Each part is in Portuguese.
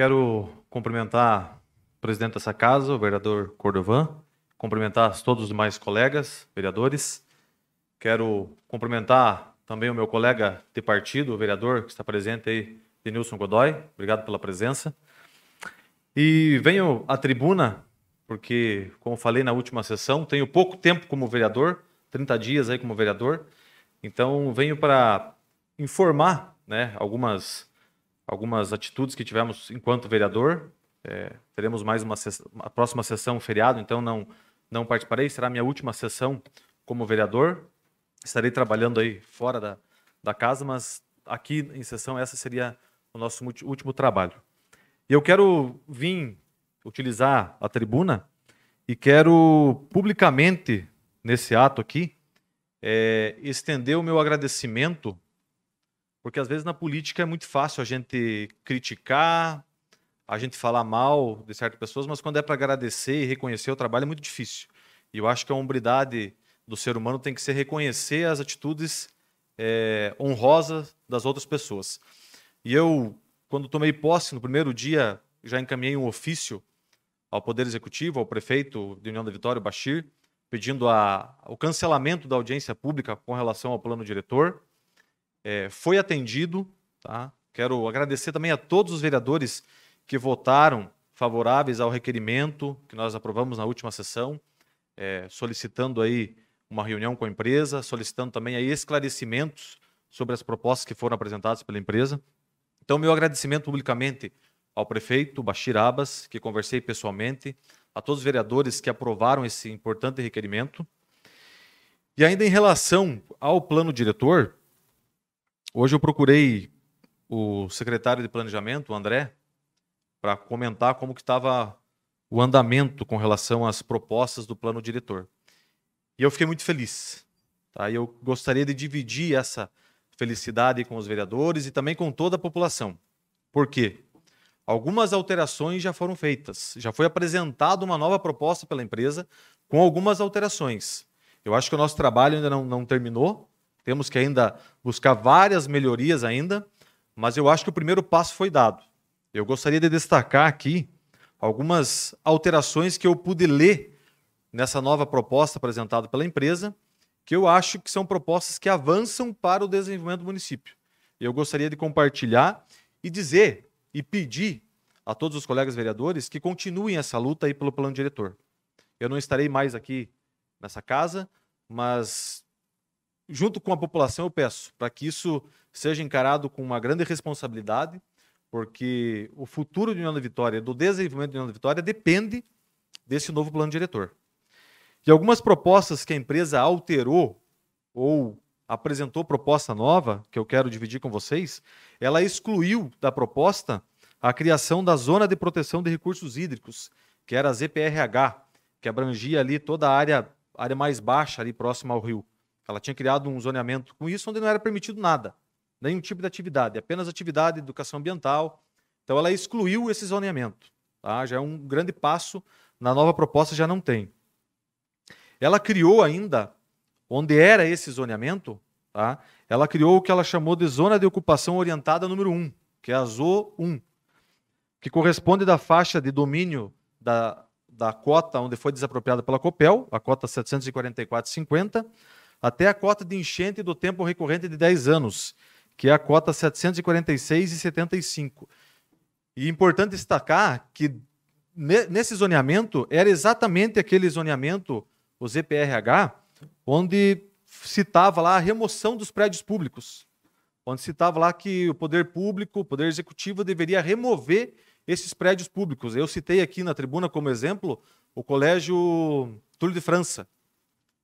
Quero cumprimentar o presidente dessa casa, o vereador Cordovan, cumprimentar todos os demais colegas, vereadores. Quero cumprimentar também o meu colega de partido, o vereador que está presente aí, Denilson Godoy. Obrigado pela presença. E venho à tribuna, porque, como falei na última sessão, tenho pouco tempo como vereador, 30 dias aí como vereador. Então, venho para informar né, algumas algumas atitudes que tivemos enquanto vereador. É, teremos mais uma a próxima sessão feriado, então não não participarei. Será minha última sessão como vereador. Estarei trabalhando aí fora da, da casa, mas aqui em sessão essa seria o nosso último trabalho. E eu quero vir utilizar a tribuna e quero publicamente, nesse ato aqui, é, estender o meu agradecimento porque às vezes na política é muito fácil a gente criticar, a gente falar mal de certas pessoas, mas quando é para agradecer e reconhecer o trabalho é muito difícil. E eu acho que a hombridade do ser humano tem que ser reconhecer as atitudes é, honrosas das outras pessoas. E eu, quando tomei posse no primeiro dia, já encaminhei um ofício ao Poder Executivo, ao prefeito de União da Vitória, Bashir, pedindo a, o cancelamento da audiência pública com relação ao plano diretor é, foi atendido. Tá? Quero agradecer também a todos os vereadores que votaram favoráveis ao requerimento que nós aprovamos na última sessão, é, solicitando aí uma reunião com a empresa, solicitando também aí esclarecimentos sobre as propostas que foram apresentadas pela empresa. Então, meu agradecimento publicamente ao prefeito Bashir Abbas, que conversei pessoalmente, a todos os vereadores que aprovaram esse importante requerimento. E ainda em relação ao plano diretor, Hoje eu procurei o secretário de planejamento, o André, para comentar como que estava o andamento com relação às propostas do plano diretor. E eu fiquei muito feliz. Tá? E eu gostaria de dividir essa felicidade com os vereadores e também com toda a população. Por quê? Algumas alterações já foram feitas. Já foi apresentada uma nova proposta pela empresa com algumas alterações. Eu acho que o nosso trabalho ainda não, não terminou, temos que ainda buscar várias melhorias ainda, mas eu acho que o primeiro passo foi dado. Eu gostaria de destacar aqui algumas alterações que eu pude ler nessa nova proposta apresentada pela empresa, que eu acho que são propostas que avançam para o desenvolvimento do município. Eu gostaria de compartilhar e dizer e pedir a todos os colegas vereadores que continuem essa luta aí pelo plano diretor. Eu não estarei mais aqui nessa casa, mas junto com a população, eu peço para que isso seja encarado com uma grande responsabilidade, porque o futuro de União da Vitória, do desenvolvimento de União da Vitória, depende desse novo plano diretor. E algumas propostas que a empresa alterou ou apresentou proposta nova, que eu quero dividir com vocês, ela excluiu da proposta a criação da Zona de Proteção de Recursos Hídricos, que era a ZPRH, que abrangia ali toda a área, área mais baixa, ali próxima ao rio. Ela tinha criado um zoneamento com isso, onde não era permitido nada, nenhum tipo de atividade, apenas atividade, educação ambiental. Então, ela excluiu esse zoneamento. Tá? Já é um grande passo, na nova proposta já não tem. Ela criou ainda, onde era esse zoneamento, tá? ela criou o que ela chamou de Zona de Ocupação Orientada número 1, que é a ZO 1, que corresponde da faixa de domínio da, da cota onde foi desapropriada pela COPEL, a cota 744,50, até a cota de enchente do tempo recorrente de 10 anos, que é a cota 746,75. E é importante destacar que nesse zoneamento era exatamente aquele zoneamento, o ZPRH, onde citava lá a remoção dos prédios públicos, onde citava lá que o poder público, o poder executivo deveria remover esses prédios públicos. Eu citei aqui na tribuna como exemplo o Colégio Túlio de França,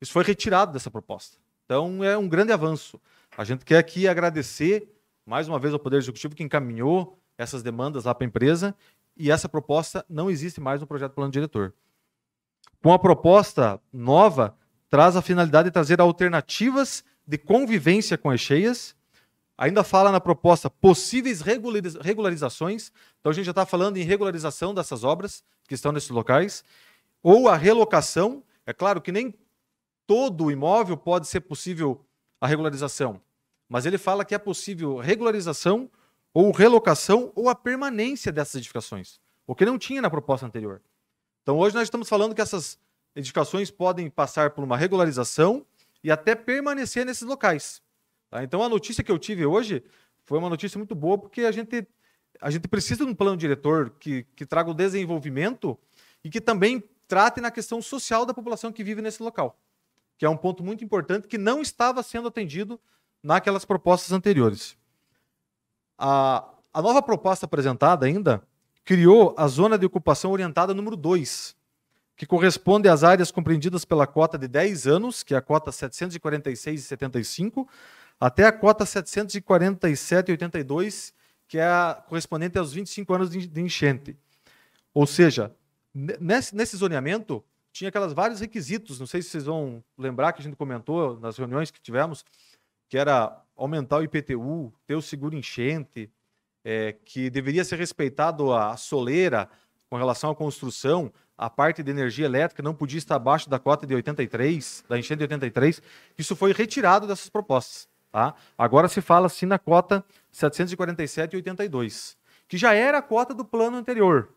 isso foi retirado dessa proposta. Então é um grande avanço. A gente quer aqui agradecer mais uma vez ao Poder Executivo que encaminhou essas demandas lá para a empresa e essa proposta não existe mais no projeto plano diretor. Com a proposta nova, traz a finalidade de trazer alternativas de convivência com as cheias. Ainda fala na proposta possíveis regularizações. Então a gente já está falando em regularização dessas obras que estão nesses locais. Ou a relocação. É claro que nem todo o imóvel pode ser possível a regularização, mas ele fala que é possível regularização ou relocação ou a permanência dessas edificações, o que não tinha na proposta anterior. Então hoje nós estamos falando que essas edificações podem passar por uma regularização e até permanecer nesses locais. Tá? Então a notícia que eu tive hoje foi uma notícia muito boa porque a gente a gente precisa de um plano diretor que, que traga o desenvolvimento e que também trate na questão social da população que vive nesse local que é um ponto muito importante que não estava sendo atendido naquelas propostas anteriores. A, a nova proposta apresentada ainda criou a zona de ocupação orientada número 2, que corresponde às áreas compreendidas pela cota de 10 anos, que é a cota 746,75, e até a cota 747,82, e que é a correspondente aos 25 anos de enchente. Ou seja, nesse, nesse zoneamento, tinha aquelas vários requisitos, não sei se vocês vão lembrar que a gente comentou nas reuniões que tivemos, que era aumentar o IPTU, ter o seguro enchente, é, que deveria ser respeitado a soleira com relação à construção, a parte de energia elétrica não podia estar abaixo da cota de 83, da enchente de 83, isso foi retirado dessas propostas. Tá? Agora se fala sim na cota 747,82, que já era a cota do plano anterior.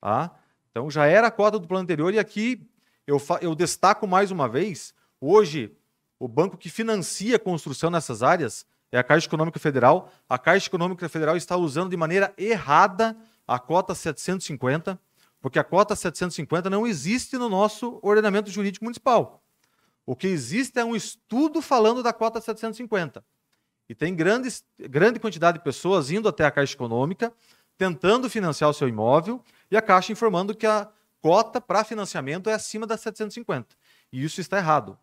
Tá? Então já era a cota do plano anterior e aqui eu, eu destaco mais uma vez, hoje o banco que financia a construção nessas áreas é a Caixa Econômica Federal. A Caixa Econômica Federal está usando de maneira errada a cota 750, porque a cota 750 não existe no nosso ordenamento jurídico municipal. O que existe é um estudo falando da cota 750. E tem grandes, grande quantidade de pessoas indo até a Caixa Econômica, tentando financiar o seu imóvel, e a Caixa informando que a cota para financiamento é acima das 750. E isso está errado.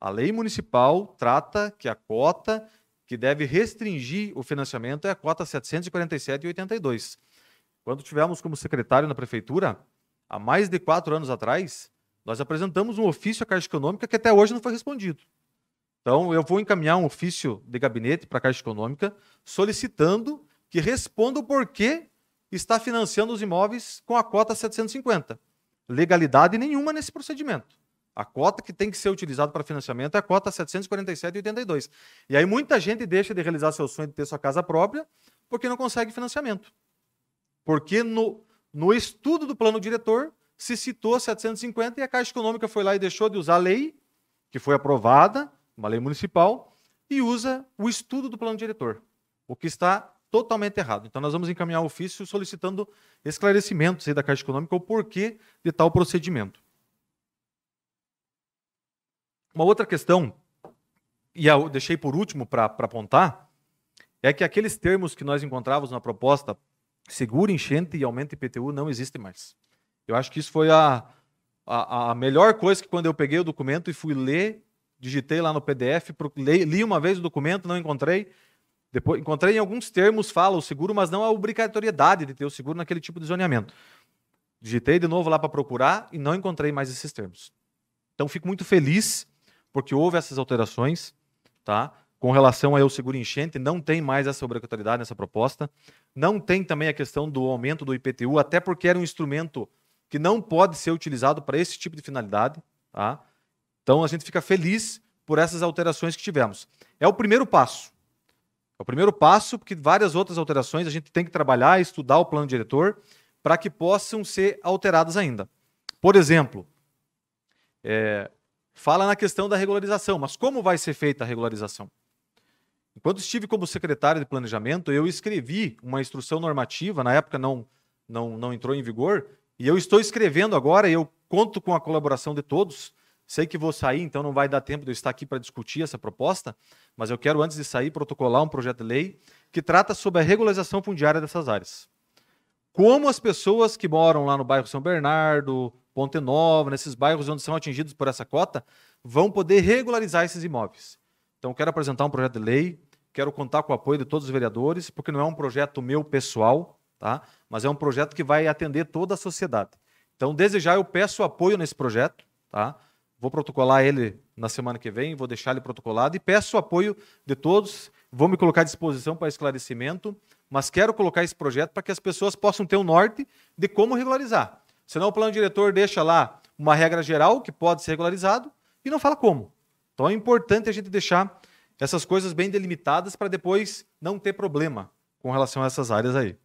A lei municipal trata que a cota que deve restringir o financiamento é a cota 747,82. Quando tivemos como secretário na prefeitura, há mais de quatro anos atrás, nós apresentamos um ofício à Caixa Econômica que até hoje não foi respondido. Então, eu vou encaminhar um ofício de gabinete para a Caixa Econômica solicitando que responda o porquê está financiando os imóveis com a cota 750. Legalidade nenhuma nesse procedimento. A cota que tem que ser utilizada para financiamento é a cota 747,82. E aí muita gente deixa de realizar seu sonho de ter sua casa própria porque não consegue financiamento. Porque no, no estudo do plano diretor se citou 750 e a Caixa Econômica foi lá e deixou de usar a lei, que foi aprovada, uma lei municipal, e usa o estudo do plano diretor, o que está totalmente errado. Então, nós vamos encaminhar o ofício solicitando esclarecimentos da Caixa Econômica o porquê de tal procedimento. Uma outra questão, e eu deixei por último para apontar, é que aqueles termos que nós encontrávamos na proposta segura enchente e aumento IPTU não existem mais. Eu acho que isso foi a, a, a, melhor coisa que quando eu peguei o documento e fui ler, digitei lá no PDF, li uma vez o documento, não encontrei, depois, encontrei em alguns termos, fala o seguro, mas não a obrigatoriedade de ter o seguro naquele tipo de zoneamento. Digitei de novo lá para procurar e não encontrei mais esses termos. Então, fico muito feliz porque houve essas alterações, tá? Com relação ao seguro enchente, não tem mais essa obrigatoriedade nessa proposta. Não tem também a questão do aumento do IPTU, até porque era um instrumento que não pode ser utilizado para esse tipo de finalidade, tá? Então, a gente fica feliz por essas alterações que tivemos. É o primeiro passo. É o primeiro passo, porque várias outras alterações a gente tem que trabalhar, estudar o plano diretor para que possam ser alteradas ainda. Por exemplo, é, fala na questão da regularização, mas como vai ser feita a regularização? Enquanto estive como secretário de planejamento, eu escrevi uma instrução normativa, na época não, não, não entrou em vigor, e eu estou escrevendo agora, e eu conto com a colaboração de todos, Sei que vou sair, então não vai dar tempo de eu estar aqui para discutir essa proposta, mas eu quero, antes de sair, protocolar um projeto de lei que trata sobre a regularização fundiária dessas áreas. Como as pessoas que moram lá no bairro São Bernardo, Ponte Nova, nesses bairros onde são atingidos por essa cota, vão poder regularizar esses imóveis. Então, quero apresentar um projeto de lei, quero contar com o apoio de todos os vereadores, porque não é um projeto meu pessoal, tá? mas é um projeto que vai atender toda a sociedade. Então, desde já, eu peço apoio nesse projeto. Tá? Vou protocolar ele na semana que vem, vou deixar ele protocolado e peço o apoio de todos. Vou me colocar à disposição para esclarecimento, mas quero colocar esse projeto para que as pessoas possam ter um norte de como regularizar. Senão o plano diretor deixa lá uma regra geral que pode ser regularizado e não fala como. Então é importante a gente deixar essas coisas bem delimitadas para depois não ter problema com relação a essas áreas aí.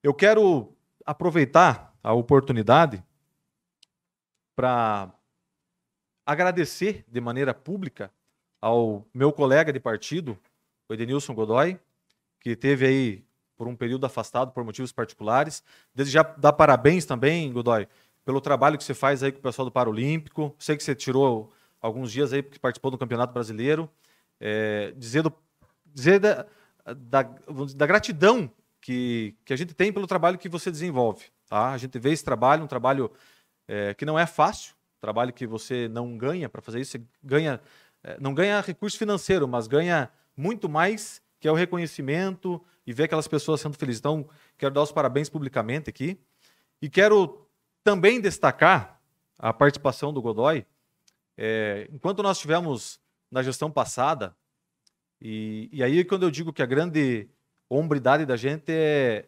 Eu quero aproveitar a oportunidade para agradecer de maneira pública ao meu colega de partido, o Edenilson Godoy, que teve aí por um período afastado por motivos particulares. Desde já dar parabéns também, Godoy, pelo trabalho que você faz aí com o pessoal do Paralímpico. Sei que você tirou alguns dias aí porque participou do Campeonato Brasileiro. É, dizer, do, dizer da, da, da, gratidão que, que a gente tem pelo trabalho que você desenvolve. Tá? A gente vê esse trabalho, um trabalho é, que não é fácil, trabalho que você não ganha para fazer isso, você ganha, eh, não ganha recurso financeiro, mas ganha muito mais, que é o reconhecimento e ver aquelas pessoas sendo felizes. Então, quero dar os parabéns publicamente aqui. E quero também destacar a participação do Godoy. É, enquanto nós tivemos na gestão passada, e, e, aí quando eu digo que a grande hombridade da gente é,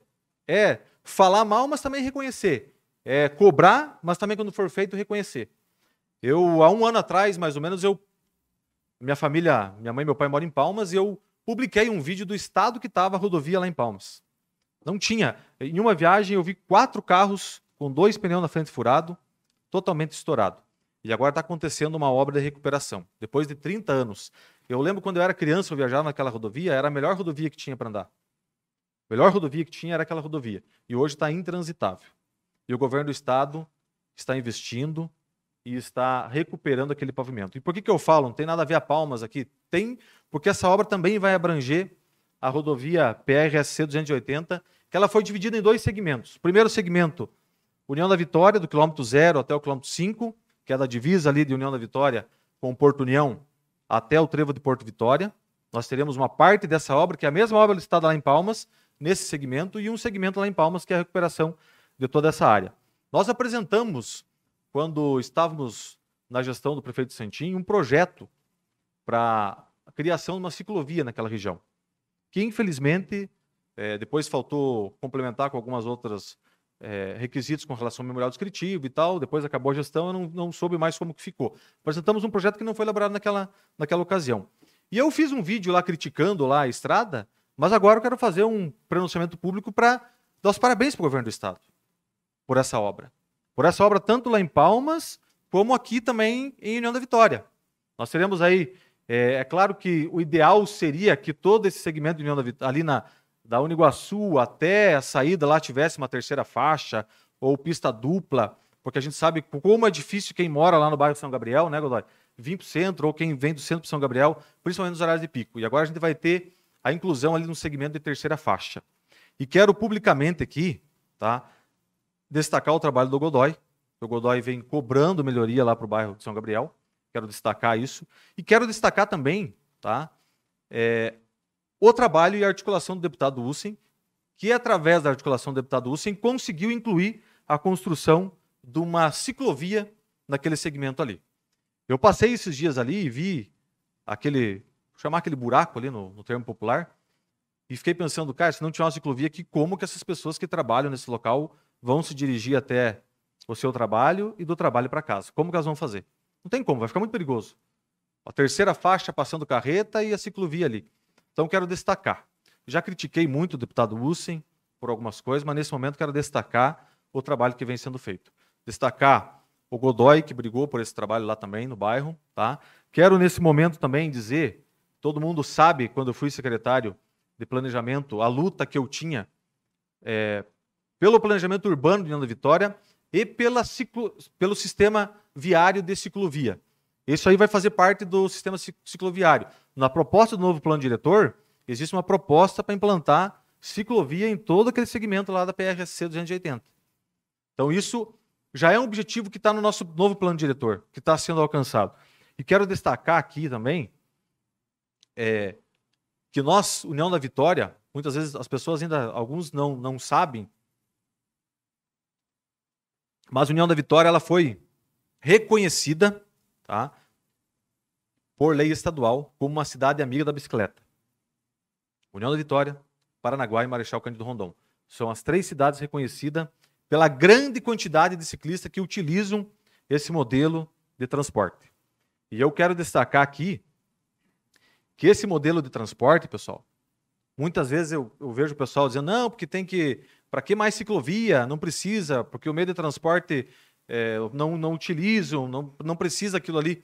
é falar mal, mas também reconhecer. É cobrar, mas também quando for feito, reconhecer. Eu, há um ano atrás, mais ou menos, eu. Minha família, minha mãe e meu pai moram em Palmas e eu publiquei um vídeo do estado que estava a rodovia lá em Palmas. Não tinha. Em uma viagem eu vi quatro carros com dois pneus na frente furado, totalmente estourado. E agora está acontecendo uma obra de recuperação, depois de 30 anos. Eu lembro quando eu era criança, eu viajava naquela rodovia, era a melhor rodovia que tinha para andar. A melhor rodovia que tinha era aquela rodovia. E hoje está intransitável. E o governo do estado está investindo, e está recuperando aquele pavimento. E por que, que eu falo? Não tem nada a ver a Palmas aqui. Tem, porque essa obra também vai abranger a rodovia PRSC 280, que ela foi dividida em dois segmentos. Primeiro segmento, União da Vitória, do quilômetro zero até o quilômetro 5, que é da divisa ali de União da Vitória com Porto União até o trevo de Porto Vitória. Nós teremos uma parte dessa obra, que é a mesma obra listada lá em Palmas, nesse segmento, e um segmento lá em Palmas, que é a recuperação de toda essa área. Nós apresentamos quando estávamos na gestão do prefeito Santinho, um projeto para a criação de uma ciclovia naquela região, que infelizmente é, depois faltou complementar com algumas outras é, requisitos com relação ao memorial descritivo e tal. Depois acabou a gestão, eu não, não soube mais como que ficou. Apresentamos um projeto que não foi elaborado naquela, naquela ocasião. E eu fiz um vídeo lá criticando lá a estrada, mas agora eu quero fazer um pronunciamento público para dar os parabéns para o governo do estado por essa obra por essa obra tanto lá em Palmas como aqui também em União da Vitória. Nós teremos aí, é, é claro que o ideal seria que todo esse segmento de União da Vitória, ali na, da Uniguaçu até a saída lá tivesse uma terceira faixa ou pista dupla, porque a gente sabe como é difícil quem mora lá no bairro São Gabriel, né, Godoy? Vir para o centro ou quem vem do centro para São Gabriel, principalmente nos horários de pico. E agora a gente vai ter a inclusão ali no segmento de terceira faixa. E quero publicamente aqui, tá? destacar o trabalho do Godoy. O Godoy vem cobrando melhoria lá para o bairro de São Gabriel. Quero destacar isso. E quero destacar também tá, é, o trabalho e a articulação do deputado Ussen, que através da articulação do deputado Ussen conseguiu incluir a construção de uma ciclovia naquele segmento ali. Eu passei esses dias ali e vi aquele, chamar aquele buraco ali no, no termo popular, e fiquei pensando, cara, se não tinha uma ciclovia aqui, como que essas pessoas que trabalham nesse local vão se dirigir até o seu trabalho e do trabalho para casa. Como que elas vão fazer? Não tem como, vai ficar muito perigoso. A terceira faixa passando carreta e a ciclovia ali. Então quero destacar. Já critiquei muito o deputado Ussen por algumas coisas, mas nesse momento quero destacar o trabalho que vem sendo feito. Destacar o Godoy, que brigou por esse trabalho lá também, no bairro. Tá? Quero, nesse momento, também dizer: todo mundo sabe, quando eu fui secretário de planejamento, a luta que eu tinha é, pelo planejamento urbano de União da Vitória e pela ciclo, pelo sistema viário de ciclovia. Isso aí vai fazer parte do sistema cicloviário. Na proposta do novo plano diretor, existe uma proposta para implantar ciclovia em todo aquele segmento lá da PRSC 280. Então, isso já é um objetivo que está no nosso novo plano diretor, que está sendo alcançado. E quero destacar aqui também é, que nós, União da Vitória, muitas vezes as pessoas ainda, alguns não, não sabem, mas a União da Vitória ela foi reconhecida tá, por lei estadual como uma cidade amiga da bicicleta. União da Vitória, Paranaguá e Marechal Cândido Rondon. São as três cidades reconhecidas pela grande quantidade de ciclistas que utilizam esse modelo de transporte. E eu quero destacar aqui que esse modelo de transporte, pessoal, muitas vezes eu, eu vejo o pessoal dizendo, não, porque tem que para que mais ciclovia? Não precisa, porque o meio de transporte é, não, não utilizam, não, não precisa aquilo ali.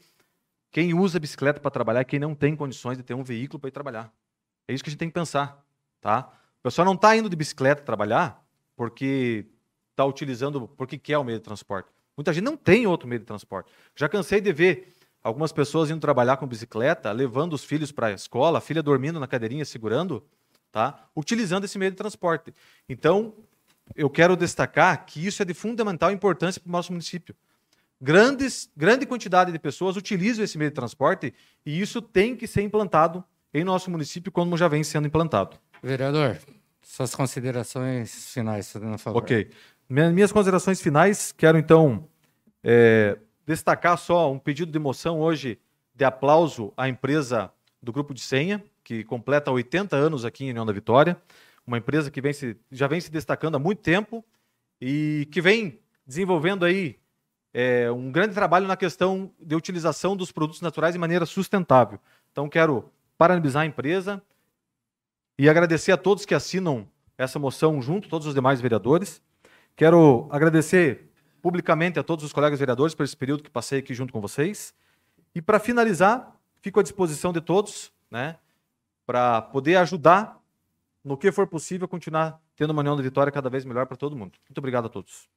Quem usa bicicleta para trabalhar é quem não tem condições de ter um veículo para ir trabalhar. É isso que a gente tem que pensar, tá? O pessoal não está indo de bicicleta trabalhar porque está utilizando, porque quer o meio de transporte. Muita gente não tem outro meio de transporte. Já cansei de ver algumas pessoas indo trabalhar com bicicleta, levando os filhos para a escola, a filha dormindo na cadeirinha, segurando, tá? utilizando esse meio de transporte. Então, eu quero destacar que isso é de fundamental importância para o nosso município. Grandes, grande quantidade de pessoas utilizam esse meio de transporte e isso tem que ser implantado em nosso município, como já vem sendo implantado. Vereador, suas considerações finais, fazendo favor. Ok. Minhas considerações finais, quero então é, destacar só um pedido de moção hoje de aplauso à empresa do Grupo de Senha, que completa 80 anos aqui em União da Vitória, uma empresa que vem se, já vem se destacando há muito tempo e que vem desenvolvendo aí é, um grande trabalho na questão de utilização dos produtos naturais de maneira sustentável. Então, quero parabenizar a empresa e agradecer a todos que assinam essa moção junto, todos os demais vereadores. Quero agradecer publicamente a todos os colegas vereadores por esse período que passei aqui junto com vocês. E para finalizar, fico à disposição de todos, né? para poder ajudar no que for possível, continuar tendo uma união de vitória cada vez melhor para todo mundo. Muito obrigado a todos.